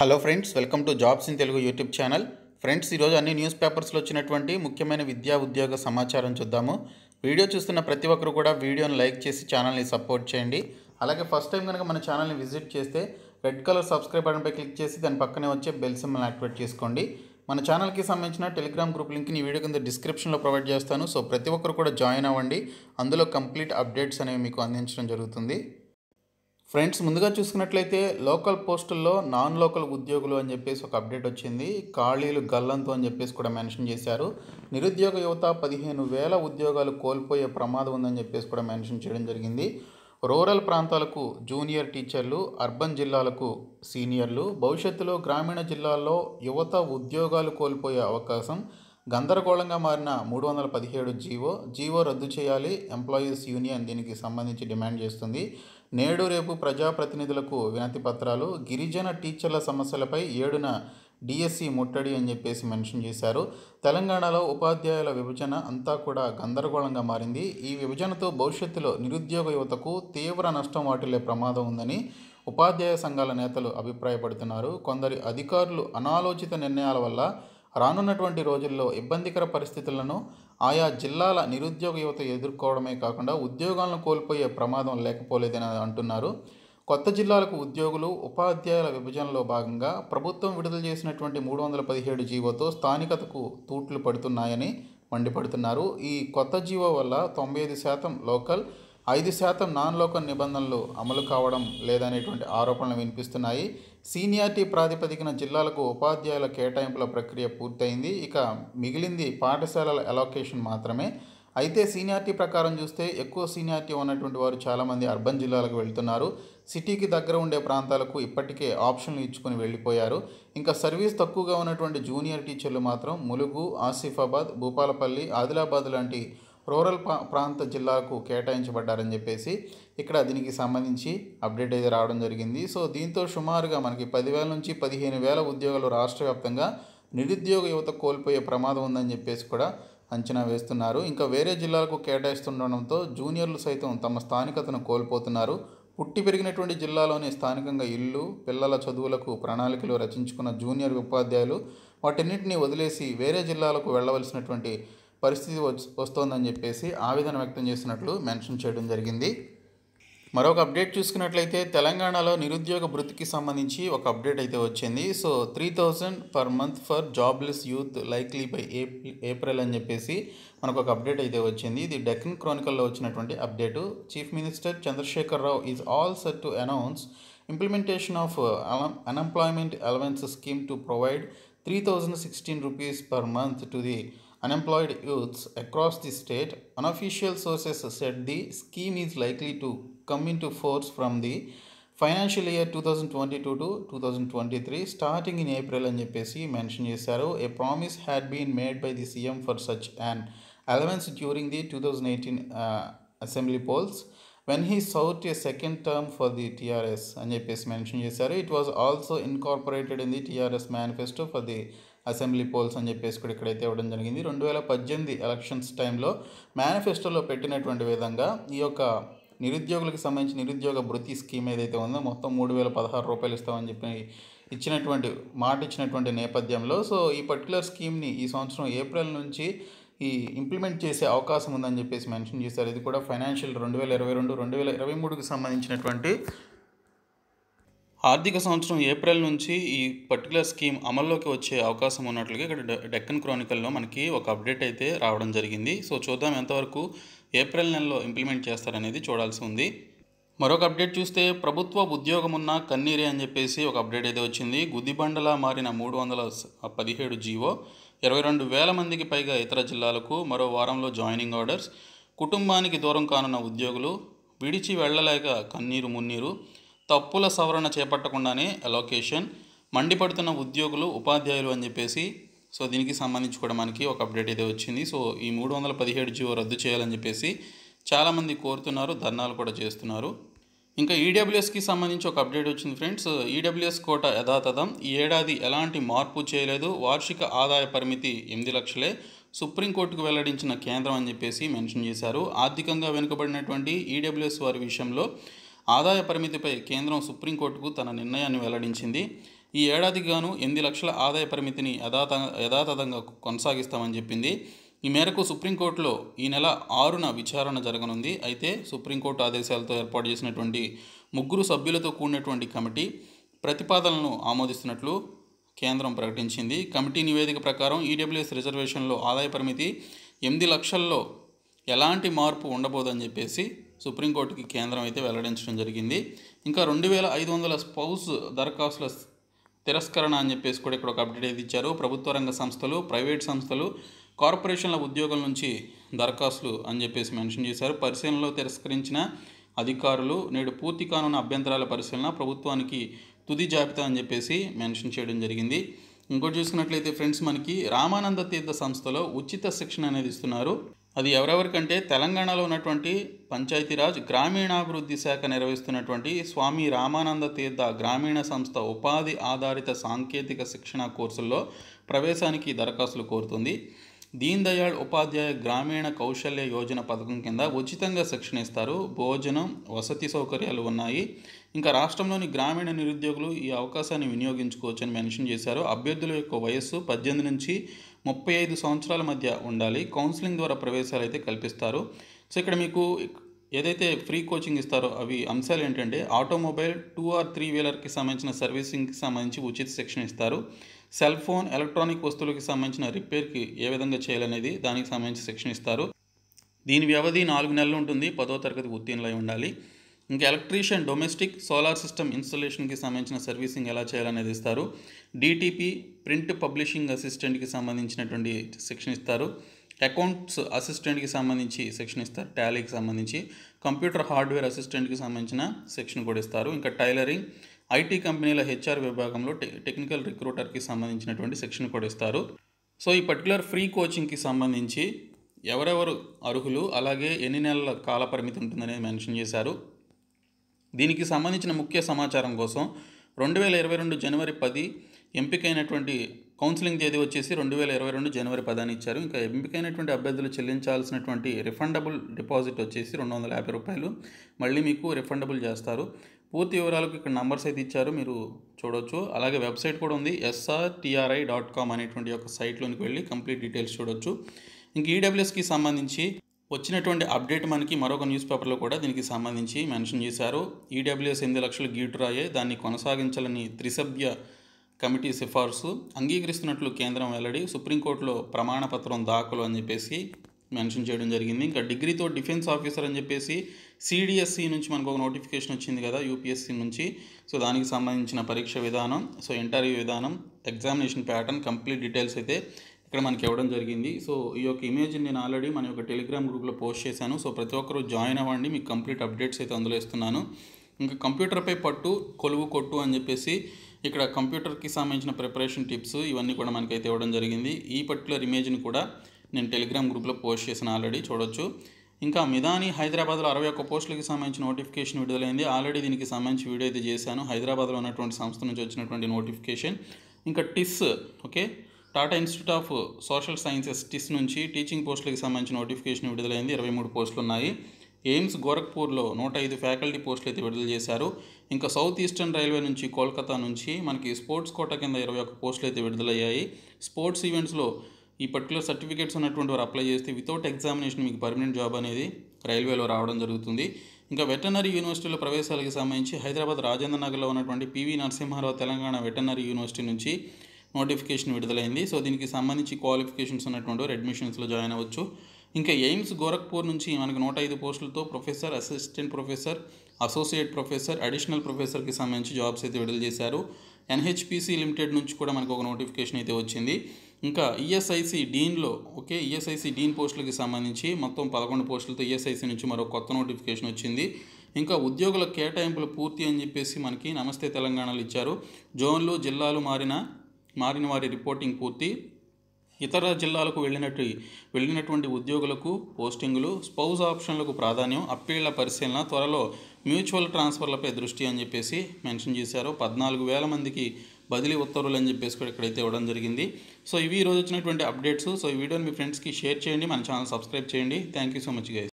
Hello friends welcome to jobs in Telugu YouTube channel friends ఈరోజు అన్ని news పేపర్స్లో వచ్చినటువంటి ముఖ్యమైన విద్యా ఉద్యోగ సమాచారం చూద్దాము వీడియో చూస్తున్న ప్రతి ఒక్కరు కూడా వీడియోను లైక్ చేసి ఛానల్ని సపోర్ట్ చేయండి అలాగే ఫస్ట్ టైం కనుక మన ఛానల్ని విజిట్ చేస్తే రెడ్ కలర్ సబ్స్క్రైబ్ బటన్పై క్లిక్ చేసి దాని పక్కనే వచ్చే బెల్ సింబల్ని యాక్టివేట్ చేసుకోండి మన ఛానల్కి సంబంధించిన టెలిగ్రామ్ గ్రూప్ లింక్ని వీడియో కింద డిస్క్రిప్షన్లో ప్రొవైడ్ చేస్తాను సో ప్రతి ఒక్కరు కూడా జాయిన్ అవ్వండి అందులో కంప్లీట్ అప్డేట్స్ అనేవి మీకు అందించడం జరుగుతుంది ఫ్రెండ్స్ ముందుగా చూసుకున్నట్లయితే లోకల్ పోస్టుల్లో నాన్ లోకల్ ఉద్యోగులు అని చెప్పేసి ఒక అప్డేట్ వచ్చింది ఖాళీలు గల్లంతు అని చెప్పేసి కూడా మెన్షన్ చేశారు నిరుద్యోగ యువత పదిహేను వేల ఉద్యోగాలు కోల్పోయే ప్రమాదం ఉందని చెప్పేసి కూడా మెన్షన్ చేయడం జరిగింది రూరల్ ప్రాంతాలకు జూనియర్ టీచర్లు అర్బన్ జిల్లాలకు సీనియర్లు భవిష్యత్తులో గ్రామీణ జిల్లాల్లో యువత ఉద్యోగాలు కోల్పోయే అవకాశం గందరగోళంగా మారిన మూడు వందల పదిహేడు జీవో జీవో రద్దు చేయాలి ఎంప్లాయీస్ యూనియన్ దీనికి సంబంధించి డిమాండ్ చేస్తుంది నేడు రేపు ప్రజాప్రతినిధులకు వినతి పత్రాలు గిరిజన టీచర్ల సమస్యలపై ఏడున డిఎస్సి ముట్టడి అని చెప్పేసి మెన్షన్ చేశారు తెలంగాణలో ఉపాధ్యాయుల విభజన అంతా కూడా గందరగోళంగా మారింది ఈ విభజనతో భవిష్యత్తులో నిరుద్యోగ యువతకు తీవ్ర నష్టం వాటిల్లే ప్రమాదం ఉందని ఉపాధ్యాయ సంఘాల నేతలు అభిప్రాయపడుతున్నారు కొందరి అధికారులు అనాలోచిత నిర్ణయాల వల్ల రానున్నటువంటి రోజుల్లో ఇబ్బందికర పరిస్థితులను ఆయా జిల్లాల నిరుద్యోగ యువత ఎదుర్కోవడమే కాకుండా ఉద్యోగాలను కోల్పోయే ప్రమాదం లేకపోలేదని అంటున్నారు కొత్త జిల్లాలకు ఉద్యోగులు ఉపాధ్యాయుల విభజనలో భాగంగా ప్రభుత్వం విడుదల చేసినటువంటి మూడు వందల పదిహేడు జీవోతో స్థానికతకు తూట్లు పడుతున్నాయని మండిపడుతున్నారు ఈ కొత్త జీవో వల్ల తొంభై ఐదు శాతం లోకల్ ఐదు శాతం నాన్ లోకల్ నిబంధనలు అమలు కావడం లేదనేటువంటి ఆరోపణలు వినిపిస్తున్నాయి సీనియారిటీ ప్రాతిపదికన జిల్లాలకు ఉపాధ్యాయుల కేటాయింపుల ప్రక్రియ పూర్తయింది ఇక మిగిలింది పాఠశాలల అలోకేషన్ మాత్రమే అయితే సీనియారిటీ ప్రకారం చూస్తే ఎక్కువ సీనియారిటీ ఉన్నటువంటి వారు చాలామంది అర్బన్ జిల్లాలకు వెళ్తున్నారు సిటీకి దగ్గర ఉండే ప్రాంతాలకు ఇప్పటికే ఆప్షన్లు ఇచ్చుకుని వెళ్ళిపోయారు ఇంకా సర్వీస్ తక్కువగా ఉన్నటువంటి జూనియర్ టీచర్లు మాత్రం ములుగు ఆసిఫాబాద్ భూపాలపల్లి ఆదిలాబాద్ లాంటి రూరల్ ప్రాంత జిల్లాకు కేటాయించబడ్డారని చెప్పేసి ఇక్కడ దీనికి సంబంధించి అప్డేట్ అయితే రావడం జరిగింది సో దీంతో సుమారుగా మనకి పదివేల నుంచి పదిహేను వేల ఉద్యోగాలు రాష్ట్ర వ్యాప్తంగా నిరుద్యోగ యువత కోల్పోయే ప్రమాదం ఉందని చెప్పేసి కూడా అంచనా వేస్తున్నారు ఇంకా వేరే జిల్లాలకు కేటాయిస్తుండడంతో జూనియర్లు సైతం తమ స్థానికతను కోల్పోతున్నారు పుట్టి పెరిగినటువంటి జిల్లాలోనే స్థానికంగా ఇల్లు పిల్లల చదువులకు ప్రణాళికలు రచించుకున్న జూనియర్ ఉపాధ్యాయులు వాటన్నింటినీ వదిలేసి వేరే జిల్లాలకు వెళ్ళవలసినటువంటి పరిస్థితి వస్తోందని చెప్పేసి ఆవేదన వ్యక్తం చేసినట్లు మెన్షన్ చేయడం జరిగింది మరొక అప్డేట్ చూసుకున్నట్లయితే తెలంగాణలో నిరుద్యోగ వృత్తికి సంబంధించి ఒక అప్డేట్ అయితే వచ్చింది so three thousand per month for jobless youth likely by April అని చెప్పేసి మనకు ఒక అప్డేట్ అయితే వచ్చింది ఇది డెక్కన్ క్రానికల్లో వచ్చినటువంటి update chief minister Chandrashekar Rao is all set to announce implementation of unemployment allowance scheme to provide three thousand sixteen rupees per month to the unemployed youths across the state, unofficial sources said the scheme is likely to come into force from the financial year 2022 to 2023 starting in April and JPC mentioned Yesaro. A promise had been made by the CM for such an element during the 2018 uh, assembly polls. When he sought a second term for the TRS, Anjay mentioned yesterday, it was also incorporated in the TRS manifesto for the assembly polls అని చెప్పేసి కూడా ఇక్కడైతే ఇవ్వడం జరిగింది రెండు వేల పద్దెనిమిది elections టైంలో మేనిఫెస్టోలో పెట్టినటువంటి విధంగా ఈ యొక్క నిరుద్యోగులకు సంబంధించి నిరుద్యోగ భృతి స్కీమ్ ఏదైతే ఉందో మొత్తం మూడు వేల పదహారు రూపాయలు ఇస్తామని చెప్పి ఇచ్చినటువంటి మాట ఇచ్చినటువంటి నేపథ్యంలో సో ఈ పర్టికులర్ స్కీమ్ని ఈ సంవత్సరం ఏప్రిల్ నుంచి ఈ ఇంప్లిమెంట్ చేసే అవకాశం ఉందని చెప్పేసి మెన్షన్ చేశారు ఇది కూడా ఫైనాన్షియల్ రెండు వేల ఇరవై రెండు రెండు వేల ఇరవై మూడుకి సంబంధించినటువంటి ఆర్థిక సంవత్సరం ఏప్రిల్ నుంచి ఈ పర్టికులర్ స్కీమ్ అమల్లోకి వచ్చే అవకాశం ఉన్నట్లుగా ఇక్కడ డెక్కన్ క్రానికల్లో మనకి ఒక అప్డేట్ అయితే రావడం జరిగింది సో చూద్దాం ఎంతవరకు ఏప్రిల్ నెలలో ఇంప్లిమెంట్ చేస్తారనేది చూడాల్సి ఉంది మరొక అప్డేట్ చూస్తే ప్రభుత్వ ఉద్యోగం ఉన్న కన్నీరే అని చెప్పేసి ఒక అప్డేట్ అయితే వచ్చింది గుదిబండలా మారిన మూడు వందల పదిహేడు జీవో ఇరవై రెండు వేల మందికి పైగా ఇతర జిల్లాలకు మరో వారంలో జాయినింగ్ ఆర్డర్స్ కుటుంబానికి దూరం కానున్న ఉద్యోగులు విడిచి వెళ్ళలేక కన్నీరు మున్నీరు తప్పుల సవరణ చేపట్టకుండానే అలోకేషన్ మండిపడుతున్న ఉద్యోగులు ఉపాధ్యాయులు అని చెప్పేసి సో దీనికి సంబంధించి కూడా మనకి ఒక అప్డేట్ అయితే వచ్చింది సో ఈ మూడు వందల పదిహేడు జీవో రద్దు చేయాలని చెప్పేసి చాలామంది కోరుతున్నారు ధర్నాలు కూడా చేస్తున్నారు ఇంకా ఈడబ్ల్యూఎస్కి e సంబంధించి ఒక అప్డేట్ వచ్చింది ఫ్రెండ్స్ ఈడబ్ల్యూఎస్ e కోట యథాతథం ఈ ఏడాది ఎలాంటి మార్పు చేయలేదు వార్షిక ఆదాయ పరిమితి ఎనిమిది లక్షలే సుప్రీంకోర్టుకు వెల్లడించిన కేంద్రం అని చెప్పేసి మెన్షన్ చేశారు ఆర్థికంగా వెనుకబడినటువంటి ఈడబ్ల్యూఎస్ e వారి విషయంలో ఆదాయ పరిమితిపై కేంద్రం సుప్రీంకోర్టుకు తన నిర్ణయాన్ని వెల్లడించింది ఈ ఏడాదికి గాను ఎనిమిది లక్షల ఆదాయ పరిమితిని యథాత యథాతథంగా కొనసాగిస్తామని చెప్పింది ఈ మేరకు సుప్రీంకోర్టులో ఈ నెల ఆరున విచారణ జరగనుంది అయితే సుప్రీంకోర్టు ఆదేశాలతో ఏర్పాటు చేసినటువంటి ముగ్గురు సభ్యులతో కూడినటువంటి కమిటీ ప్రతిపాదనలను ఆమోదిస్తున్నట్లు కేంద్రం ప్రకటించింది కమిటీ నివేదిక ప్రకారం ఈడబ్ల్యూఎస్ రిజర్వేషన్లో ఆదాయ పరిమితి ఎనిమిది లక్షల్లో ఎలాంటి మార్పు ఉండబోదని చెప్పేసి సుప్రీంకోర్టుకి కేంద్రం అయితే వెల్లడించడం జరిగింది ఇంకా రెండు వేల ఐదు వందల స్పౌస్ దరఖాస్తుల తిరస్కరణ అని చెప్పేసి కూడా ఇక్కడ ఒక అప్డేట్ అయితే ఇచ్చారు ప్రభుత్వ రంగ సంస్థలు ప్రైవేట్ సంస్థలు కార్పొరేషన్ల ఉద్యోగుల నుంచి దరఖాస్తులు అని చెప్పేసి మెన్షన్ చేశారు పరిశీలనలో తిరస్కరించిన అధికారులు నేడు పూర్తి కానున్న అభ్యంతరాల పరిశీలన ప్రభుత్వానికి తుది జాబితా అని చెప్పేసి మెన్షన్ చేయడం జరిగింది ఇంకోటి చూసుకున్నట్లయితే ఫ్రెండ్స్ మనకి రామానంద తీర్థ సంస్థలో ఉచిత శిక్షణ అనేది ఇస్తున్నారు అది ఎవరెవరికంటే తెలంగాణలో ఉన్నటువంటి పంచాయతీరాజ్ గ్రామీణాభివృద్ధి శాఖ నిర్వహిస్తున్నటువంటి స్వామి రామానంద తీర్థ గ్రామీణ సంస్థ ఉపాధి ఆధారిత సాంకేతిక శిక్షణ కోర్సుల్లో ప్రవేశానికి దరఖాస్తులు కోరుతుంది దీన్ దయాళ్ ఉపాధ్యాయ గ్రామీణ కౌశల్య యోజన పథకం కింద ఉచితంగా శిక్షణ ఇస్తారు భోజనం వసతి సౌకర్యాలు ఉన్నాయి ఇంకా రాష్ట్రంలోని గ్రామీణ నిరుద్యోగులు ఈ అవకాశాన్ని వినియోగించుకోవచ్చని మెన్షన్ చేశారు అభ్యర్థుల యొక్క వయస్సు పద్దెనిమిది నుంచి ముప్పై ఐదు సంవత్సరాల మధ్య ఉండాలి కౌన్సిలింగ్ ద్వారా ప్రవేశాలు అయితే కల్పిస్తారు సో ఇక్కడ మీకు ఏదైతే ఫ్రీ కోచింగ్ ఇస్తారో అవి అంశాలు ఏంటంటే ఆటోమొబైల్ టూ ఆర్ త్రీ వీలర్కి సంబంధించిన సర్వీసింగ్కి సంబంధించి ఉచిత శిక్షణ ఇస్తారు సెల్ ఫోన్ ఎలక్ట్రానిక్ వస్తువులకి సంబంధించిన రిపేర్కి ఏ విధంగా చేయాలనేది దానికి సంబంధించి శిక్షణ ఇస్తారు దీని వ్యవధి నాలుగు నెలలు ఉంటుంది పదో తరగతి ఉత్తీర్ణులై ఉండాలి ఇంకా ఎలక్ట్రీషియన్ డొమెస్టిక్ సోలార్ సిస్టమ్ ఇన్స్టలేషన్కి సంబంధించిన సర్వీసింగ్ ఎలా చేయాలనేది ఇస్తారు డీటీపీ ప్రింట్ పబ్లిషింగ్ అసిస్టెంట్కి సంబంధించినటువంటి శిక్షణ ఇస్తారు అకౌంట్స్ అసిస్టెంట్కి సంబంధించి సెక్షన్ ఇస్తారు టాలీకి సంబంధించి కంప్యూటర్ హార్డ్వేర్ అసిస్టెంట్కి సంబంధించిన సెక్షన్ కూడా ఇస్తారు ఇంకా టైలరింగ్ ఐటీ కంపెనీల హెచ్ఆర్ విభాగంలో టెక్నికల్ రిక్రూటర్కి సంబంధించినటువంటి సెక్షన్ కూడా ఇస్తారు సో ఈ పర్టికులర్ ఫ్రీ కోచింగ్కి సంబంధించి ఎవరెవరు అర్హులు అలాగే ఎన్ని నెలల కాల పరిమితి ఉంటుందనేది మెన్షన్ చేశారు దీనికి సంబంధించిన ముఖ్య సమాచారం కోసం రెండు వేల ఇరవై రెండు జనవరి పది ఎంపికైనటువంటి కౌన్సిలింగ్ తేదీ వచ్చేసి రెండు వేల ఇరవై రెండు జనవరి పదాన్ని ఇచ్చారు ఇంకా ఎంపికైనటువంటి అభ్యర్థులు చెల్లించాల్సినటువంటి రిఫండబుల్ డిపాజిట్ వచ్చేసి రెండు వందల యాభై రూపాయలు మళ్ళీ మీకు రిఫండబుల్ చేస్తారు పూర్తి వివరాలకు ఇక్కడ నంబర్స్ అయితే ఇచ్చారు మీరు చూడవచ్చు అలాగే వెబ్సైట్ కూడా ఉంది ఎస్ఆర్టీఆర్ఐ డాట్ కామ్ అనేటువంటి యొక్క సైట్లోనికి వెళ్ళి కంప్లీట్ డీటెయిల్స్ చూడొచ్చు ఇంక ఈడబ్ల్యూఎస్కి సంబంధించి వచ్చినటువంటి అప్డేట్ మనకి మరొక న్యూస్ పేపర్లో కూడా దీనికి సంబంధించి మెన్షన్ చేశారు ఈడబ్ల్యూఎస్ ఎనిమిది లక్షలు రాయే దాన్ని కొనసాగించాలని త్రిసభ్య కమిటీ సిఫార్సు అంగీకరిస్తున్నట్లు కేంద్రం వెల్లడి సుప్రీంకోర్టులో ప్రమాణపత్రం దాఖలు అని చెప్పేసి మెన్షన్ చేయడం జరిగింది ఇంకా డిగ్రీతో డిఫెన్స్ ఆఫీసర్ అని చెప్పేసి సిడిఎస్సి నుంచి మనకు ఒక నోటిఫికేషన్ వచ్చింది కదా యూపీఎస్సి నుంచి సో దానికి సంబంధించిన పరీక్ష విధానం సో ఇంటర్వ్యూ విధానం ఎగ్జామినేషన్ ప్యాటర్న్ కంప్లీట్ డీటెయిల్స్ అయితే ఇక్కడ మనకి ఇవ్వడం జరిగింది సో ఈ యొక్క ఇమేజ్ నేను ఆల్రెడీ మన యొక్క టెలిగ్రామ్ గ్రూప్లో పోస్ట్ చేశాను సో ప్రతి ఒక్కరు జాయిన్ అవ్వండి మీకు కంప్లీట్ అప్డేట్స్ అయితే అందులో ఇస్తున్నాను ఇంకా కంప్యూటర్పై పట్టు కొలువు కొట్టు అని చెప్పేసి ఇక్కడ కంప్యూటర్కి సంబంధించిన ప్రిపరేషన్ టిప్స్ ఇవన్నీ కూడా మనకైతే ఇవ్వడం జరిగింది ఈ పర్టికులర్ ఇమేజ్ని కూడా నేను టెలిగ్రామ్ గ్రూప్లో పోస్ట్ చేసిన ఆల్రెడీ చూడొచ్చు ఇంకా మిదాని హైదరాబాద్లో అరవై ఒక్క పోస్టులకి సంబంధించిన నోటిఫికేషన్ విడుదలైంది ఆల్రెడీ దీనికి సంబంధించి వీడియో అయితే చేశాను హైదరాబాద్లో ఉన్నటువంటి సంస్థ నుంచి వచ్చినటువంటి నోటిఫికేషన్ ఇంకా TISS okay Tata institute of social sciences TISS నుంచి టీచింగ్ పోస్టులకి సంబంధించిన నోటిఫికేషన్ విడుదలైంది ఇరవై మూడు పోస్టులు ఉన్నాయి ఎయిమ్స్ గోరఖ్పూర్లో నూట ఐదు ఫ్యాకల్టీ పోస్టులు అయితే విడుదల చేశారు ఇంకా సౌత్ ఈస్టర్న్ రైల్వే నుంచి కోల్కతా నుంచి మనకి స్పోర్ట్స్ కోట కింద ఇరవై ఒక్క పోస్టులు అయితే విడుదలయ్యాయి స్పోర్ట్స్ ఈవెంట్స్లో ఈ పర్టికులర్ సర్టిఫికేట్స్ ఉన్నటువంటి వారు అప్లై చేస్తే వితౌట్ ఎగ్జామినేషన్ మీకు పర్మనెంట్ జాబ్ అనేది రైల్వేలో రావడం జరుగుతుంది ఇంకా వెటనరీ యూనివర్సిటీలో ప్రవేశాలకు సంబంధించి హైదరాబాద్ రాజేంద్ర నగర్లో ఉన్నటువంటి PV Narasimha Rao Telangana veterinary university నుంచి నోటిఫికేషన్ విడుదలైంది సో దీనికి సంబంధించి క్వాలిఫికేషన్స్ ఉన్నటువంటి అడ్మిషన్స్లో జాయిన్ అవ్వచ్చు ఇంకా ఎయిమ్స్ గోరఖ్పూర్ నుంచి మనకు నూట ఐదు పోస్టులతో professor assistant professor associate professor additional ప్రొఫెసర్కి సంబంధించి జాబ్స్ అయితే విడుదల చేశారు ఎన్హెచ్పిసి లిమిటెడ్ నుంచి కూడా మనకు ఒక నోటిఫికేషన్ అయితే వచ్చింది ఇంకా ఈఎస్ఐసి డీన్లో ఓకే ఈఎస్ఐసి డీన్ పోస్టులకి సంబంధించి మొత్తం పదకొండు పోస్టులతో ఈఎస్ఐసి నుంచి మరో కొత్త నోటిఫికేషన్ వచ్చింది ఇంకా ఉద్యోగుల కేటాయింపులు పూర్తి అని చెప్పేసి మనకి నమస్తే తెలంగాణలో ఇచ్చారు జోన్లు జిల్లాలు మారిన మారిన వారి రిపోర్టింగ్ పూర్తి ఇతర జిల్లాలకు వెళ్ళినట్టు వెళ్ళినటువంటి ఉద్యోగులకు పోస్టింగులు స్పౌజ్ ఆప్షన్లకు ప్రాధాన్యం అప్పీళ్ల పరిశీలన త్వరలో మ్యూచువల్ ట్రాన్స్ఫర్లపై దృష్టి అని చెప్పేసి మెన్షన్ చేశారు పద్నాలుగు వేల మందికి బదిలీ ఉత్తర్వులు అని చెప్పేసి కూడా ఇక్కడైతే ఇవ్వడం జరిగింది సో ఇవి ఈరోజు వచ్చినటువంటి అప్డేట్స్ సో ఈ వీడియోని మీ ఫ్రెండ్స్కి షేర్ చేయండి మన ఛానల్ సబ్స్క్రైబ్ చేయండి thank you so much guys